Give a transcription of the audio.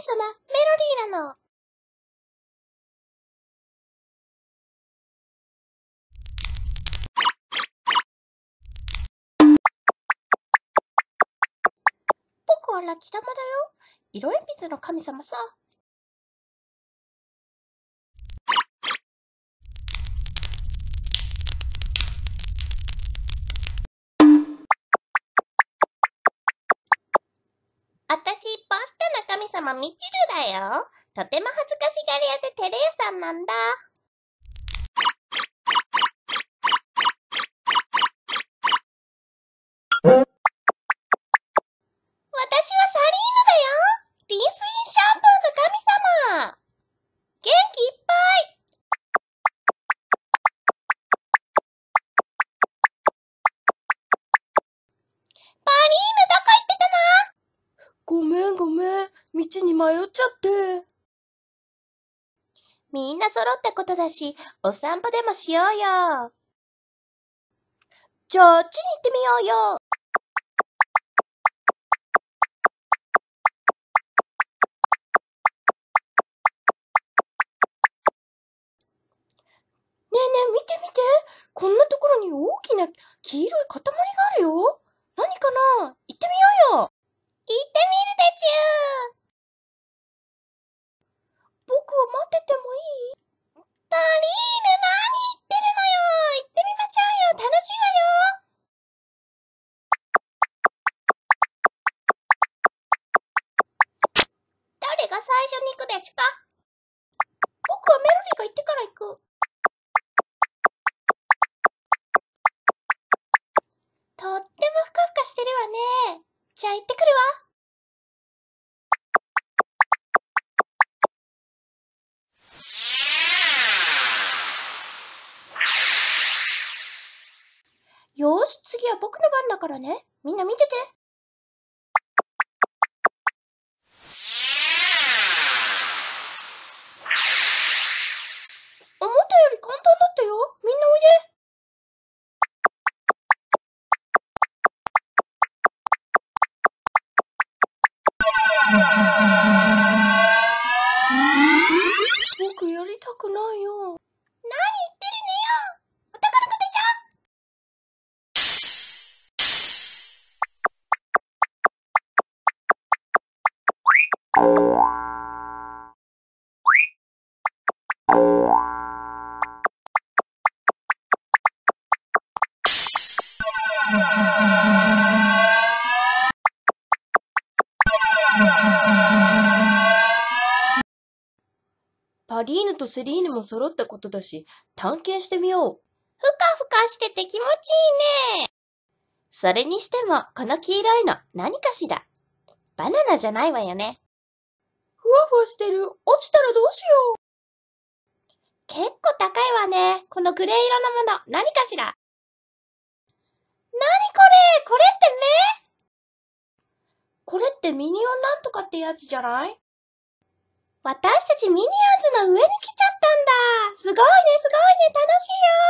様、メロディーなの。僕はラッチマだよ。色鉛筆の神様さ。だよ。とても恥ずかしがり屋でてれ屋さんなんだ。道に迷っちゃって。みんな揃ったことだし、お散歩でもしようよ。じゃあ、あっちに行ってみようよ。ねえねえ、見て見て。こんなところに大きな黄色い塊があるよ。何かな僕を待っててもいいパリーヌ何言ってるのよ行ってみましょうよ楽しいわよ誰が最初に行くでちゅか僕はメロディが行ってから行く。とってもふかふかしてるわね。じゃあ行ってくるわ。し次は僕の番だからね。みんな見てて。思ったより簡単だったよ。みんなおいで。やりたくないよ。パリーヌとセリーヌも揃ったことだし、探検してみよう。ふかふかしてて気持ちいいね。それにしても、この黄色いの、何かしらバナナじゃないわよね。ふわふわしてる。落ちたらどうしよう。結構高いわね。このグレー色のもの、何かしら。何これこれって目これってミニオンなんとかってやつじゃない私たちミニオンズの上に来ちゃったんだ。すごいね、すごいね、楽しいよ